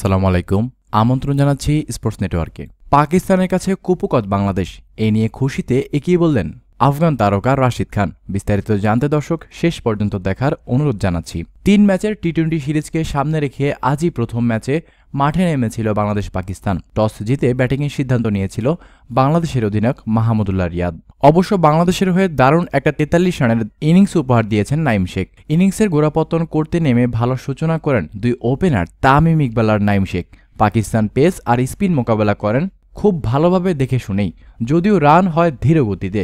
আসসালামু আলাইকুম আমন্ত্রণ জানাচ্ছি স্পোর্টস নেটওয়ার্কে পাকিস্তানের কাছে কুপুকত বাংলাদেশ এ নিয়ে খুশিতে এগিয়ে বললেন আফগান তারকা রাশিদ খান বিস্তারিত জানতে দর্শক শেষ পর্যন্ত দেখার অনুরোধ জানাচ্ছি তিন ম্যাচের টি টোয়েন্টি সিরিজকে সামনে রেখে আজই প্রথম ম্যাচে মাঠে নেমেছিল বাংলাদেশ পাকিস্তান টস জিতে ব্যাটিংয়ের সিদ্ধান্ত নিয়েছিল বাংলাদেশের অধিনায়ক মাহমুদুল্লাহ রিয়াদ অবশ্য বাংলাদেশের হয়ে দারুণ একটা তেতাল্লিশ রানের ইনিংস উপহার দিয়েছেন নাইম শেখ ইনিংসের গোড়াপত্তন করতে নেমে ভালো সূচনা করেন দুই ওপেনার তামিম ইকবাল আর নাইম শেখ পাকিস্তান পেস আর স্পিন মোকাবেলা করেন খুব ভালোভাবে দেখে শুনেই যদিও রান হয় ধীর গতিতে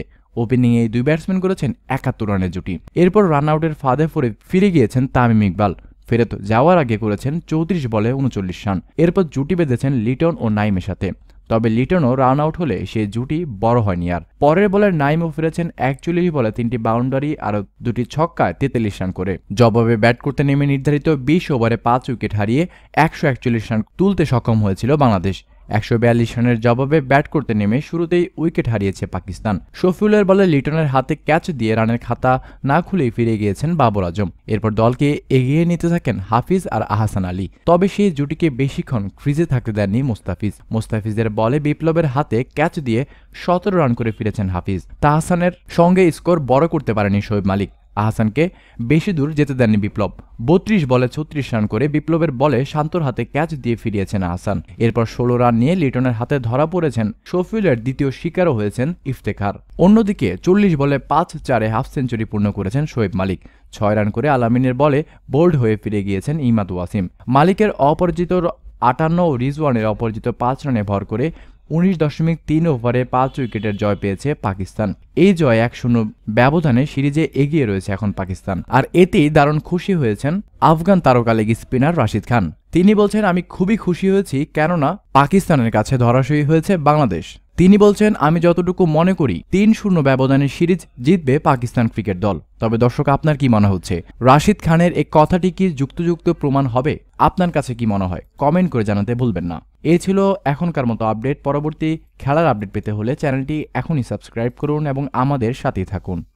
এই দুই ব্যাটসম্যান করেছেন একাত্তর রানের জুটি এরপর রান আউটের ফাঁদে ফোরে ফিরে গিয়েছেন তামিম ইকবাল ফেরত যাওয়ার আগে করেছেন চৌত্রিশ বলে উনচল্লিশ রান এরপর জুটি বেঁধেছেন লিটন ও নাইমের সাথে তবে লিটনও রান আউট হলে সে জুটি বড় হয়নি আর পরের বলে নাইমও ফিরেছেন একচল্লিশ বলে তিনটি বাউন্ডারি আর দুটি ছক্কায় তেতাল্লিশ রান করে জবাবে ব্যাট করতে নেমে নির্ধারিত বিশ ওভারে পাঁচ উইকেট হারিয়ে একশো একচল্লিশ রান তুলতে সক্ষম হয়েছিল বাংলাদেশ একশো রানের জবাবে ব্যাট করতে নেমে শুরুতেই উইকেট হারিয়েছে পাকিস্তান শফিউলের বলে লিটনের হাতে ক্যাচ দিয়ে রানের খাতা না খুলেই ফিরে গিয়েছেন বাবর আজম এরপর দলকে এগিয়ে নিতে থাকেন হাফিজ আর আহসান আলী তবে সেই জুটিকে বেশিক্ষণ ক্রিজে থাকতে দেননি মোস্তাফিজ মোস্তাফিজের বলে বিপ্লবের হাতে ক্যাচ দিয়ে সতেরো রান করে ফিরেছেন হাফিজ তাহসানের সঙ্গে স্কোর বড় করতে পারেনি শোয়েব মালিক আহসানকে বেশি দূর যেতে দেননি বিপ্লব বত্রিশ বলে ছত্রিশ রান করে বিপ্লবের বলে শান্তর হাতে ক্যাচ দিয়ে ফিরিয়েছেন আহসান এরপর ষোলো রান নিয়ে লিটনের হাতে ধরা পড়েছেন শফিউলের দ্বিতীয় শিকারও হয়েছেন ইফতেখার অন্যদিকে চল্লিশ বলে পাঁচ চারে হাফ সেঞ্চুরি পূর্ণ করেছেন শোয়েব মালিক ছয় রান করে আলামিনের বলে বোল্ড হয়ে ফিরে গিয়েছেন ইমাদ ওয়াসিম মালিকের অপরাজিত আটান্ন রিজওয়ানের অপরাজিত পাঁচ রানে ভর করে উনিশ দশমিক তিন ওভারে পাঁচ উইকেটের জয় পেয়েছে পাকিস্তান এই জয় এক শূন্য ব্যবধানে সিরিজে এগিয়ে রয়েছে এখন পাকিস্তান আর এতেই দারুণ খুশি হয়েছেন আফগান তারকা লেগ স্পিনার রাশিদ খান তিনি বলছেন আমি খুবই খুশি হয়েছি কেননা পাকিস্তানের কাছে ধরাশয়ী হয়েছে বাংলাদেশ তিনি বলছেন আমি যতটুকু মনে করি তিন শূন্য ব্যবধানের সিরিজ জিতবে পাকিস্তান ক্রিকেট দল তবে দর্শক আপনার কি মনে হচ্ছে রাশিদ খানের এই কথাটি কি যুক্তযুক্ত প্রমাণ হবে আপনার কাছে কি মনে হয় কমেন্ট করে জানাতে ভুলবেন না এ ছিল এখনকার মতো আপডেট পরবর্তী খেলার আপডেট পেতে হলে চ্যানেলটি এখনই সাবস্ক্রাইব করুন এবং আমাদের সাথেই থাকুন